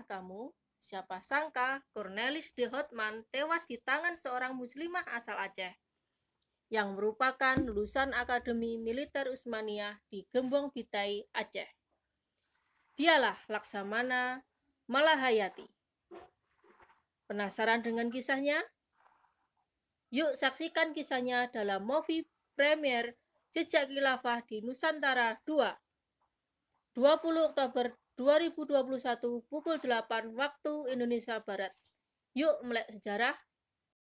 tahukah kamu, siapa sangka Cornelis de Houtman tewas di tangan seorang muslimah asal Aceh yang merupakan lulusan Akademi Militer Usmania di Gembong Bitai, Aceh. Dialah Laksamana Malahayati. Penasaran dengan kisahnya? Yuk saksikan kisahnya dalam movie premier Jejak Khilafah di Nusantara 2. 20 Oktober 2021 pukul 8 waktu Indonesia Barat. Yuk melek sejarah